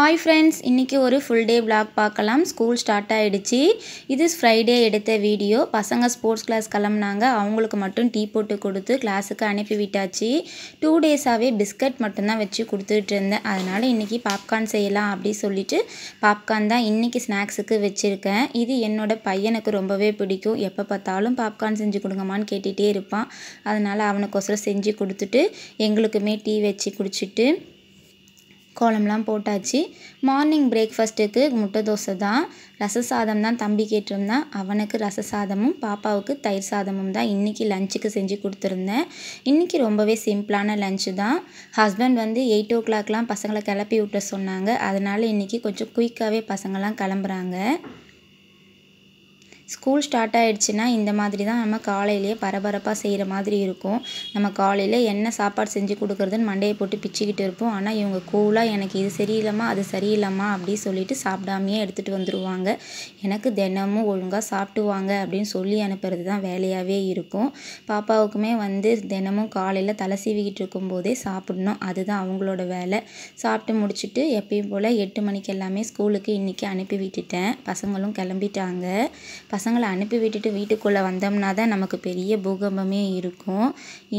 hi friends இன்றைக்கி ஒரு full day vlog பார்க்கலாம் ஸ்கூல் ஸ்டார்ட் ஆகிடுச்சு இது ஃப்ரைடே எடுத்த வீடியோ பசங்க ஸ்போர்ட்ஸ் கிளாஸ் கிளம்புனாங்க அவங்களுக்கு மட்டும் டீ போட்டு கொடுத்து கிளாஸுக்கு அனுப்பி விட்டாச்சு டூ டேஸாகவே பிஸ்கட் மட்டும்தான் வச்சு கொடுத்துட்டு இருந்தேன் அதனால் இன்றைக்கி பாப்கார்ன் செய்யலாம் அப்படி சொல்லிட்டு பாப்கார்ன் தான் இன்றைக்கி ஸ்நாக்ஸுக்கு வச்சுருக்கேன் இது என்னோடய பையனுக்கு ரொம்பவே பிடிக்கும் எப்போ பார்த்தாலும் பாப்கார்ன் செஞ்சு கொடுங்கம்மான்னு கேட்டுகிட்டே இருப்பான் அதனால் அவனுக்கோசரம் செஞ்சு கொடுத்துட்டு எங்களுக்குமே டீ வச்சு குடிச்சிட்டு கோலம்லாம் போட்டாச்சு மார்னிங் பிரேக்ஃபாஸ்ட்டுக்கு முட்டை தோசை தான் ரச சாதம் தான் தம்பி கேட்டிருந்தான் அவனுக்கு ரச சாதமும் பாப்பாவுக்கு தயிர் சாதமும் தான் இன்றைக்கி லஞ்சுக்கு செஞ்சு கொடுத்துருந்தேன் இன்றைக்கி ரொம்பவே சிம்பிளான லஞ்சு தான் ஹஸ்பண்ட் வந்து எயிட் ஓ கிளாக்லாம் பசங்களை கிளப்பி விட்ட சொன்னாங்க அதனால் இன்றைக்கி கொஞ்சம் குயிக்காகவே பசங்கள்லாம் கிளம்புறாங்க ஸ்கூல் ஸ்டார்ட் ஆகிடுச்சின்னா இந்த மாதிரி தான் நம்ம காலையிலேயே பரபரப்பாக செய்கிற மாதிரி இருக்கும் நம்ம காலையில் என்ன சாப்பாடு செஞ்சு கொடுக்குறதுன்னு மண்டையை போட்டு பிச்சுக்கிட்டு இருப்போம் ஆனால் இவங்க கூலாக எனக்கு இது சரியில்லைம்மா அது சரியில்லைம்மா அப்படின்னு சொல்லிவிட்டு சாப்பிடாமையே எடுத்துகிட்டு வந்துடுவாங்க எனக்கு தினமும் ஒழுங்காக சாப்பிட்டுவாங்க அப்படின்னு சொல்லி அனுப்புறது தான் வேலையாகவே இருக்கும் பாப்பாவுக்குமே வந்து தினமும் காலையில் தலை சீவிக்கிட்டு இருக்கும்போதே சாப்பிடணும் அதுதான் அவங்களோட வேலை சாப்பிட்டு முடிச்சுட்டு எப்பயும் போல் எட்டு மணிக்கு எல்லாமே ஸ்கூலுக்கு இன்றைக்கி அனுப்பி விட்டுட்டேன் பசங்களும் கிளம்பிட்டாங்க பசங்களை அனுப்பி விட்டுட்டு வீட்டுக்குள்ளே வந்தோம்னா தான் நமக்கு பெரிய பூகம்பமே இருக்கும்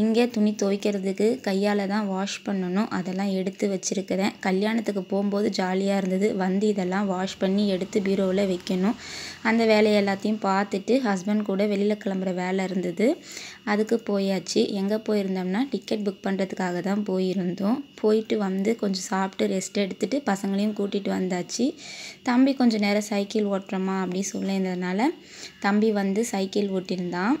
இங்கே துணி துவைக்கிறதுக்கு கையால் தான் வாஷ் பண்ணணும் அதெல்லாம் எடுத்து வச்சுருக்கிறேன் கல்யாணத்துக்கு போகும்போது ஜாலியாக இருந்தது வந்து இதெல்லாம் வாஷ் பண்ணி எடுத்து பீரோவில் வைக்கணும் அந்த வேலையை எல்லாத்தையும் பார்த்துட்டு ஹஸ்பண்ட் கூட வெளியில் கிளம்புற வேலை இருந்தது அதுக்கு போயாச்சு எங்கே போயிருந்தோம்னா டிக்கெட் புக் பண்ணுறதுக்காக தான் போயிருந்தோம் போயிட்டு வந்து கொஞ்சம் சாப்பிட்டு ரெஸ்ட் எடுத்துகிட்டு பசங்களையும் கூட்டிகிட்டு வந்தாச்சு தம்பி கொஞ்சம் நேரம் சைக்கிள் ஓட்டுறோமா அப்படி சொல்லியிருந்ததுனால தம்பி வந்து சைக்கிள் ஓட்டியிருந்தான்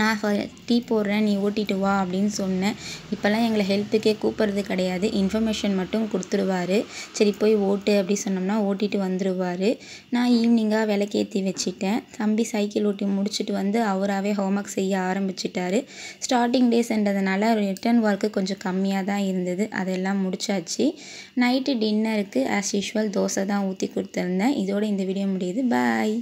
நான் டீ போடுறேன் நீ ஓட்டிட்டு வா அப்படின்னு சொன்னேன் இப்போல்லாம் எங்களை ஹெல்ப்புக்கே கூப்பிட்றது கிடையாது இன்ஃபர்மேஷன் மட்டும் கொடுத்துருவாரு சரி போய் ஓட்டு அப்படி சொன்னோம்னா ஓட்டிட்டு வந்துடுவார் நான் ஈவினிங்காக விளக்கேற்றி வச்சுட்டேன் தம்பி சைக்கிள் ஓட்டி முடிச்சுட்டு வந்து அவராகவே ஹோம்ஒர்க் செய்ய ஆரம்பிச்சிட்டாரு ஸ்டார்டிங் டேஸ்ன்றதுனால ரிட்டர்ன் ஒர்க்கு கொஞ்சம் கம்மியாக தான் இருந்தது அதெல்லாம் முடிச்சாச்சு நைட்டு டின்னருக்கு ஆஸ் யூஷுவல் தோசை தான் ஊற்றி கொடுத்துருந்தேன் இதோடு இந்த வீடியோ முடியுது பாய்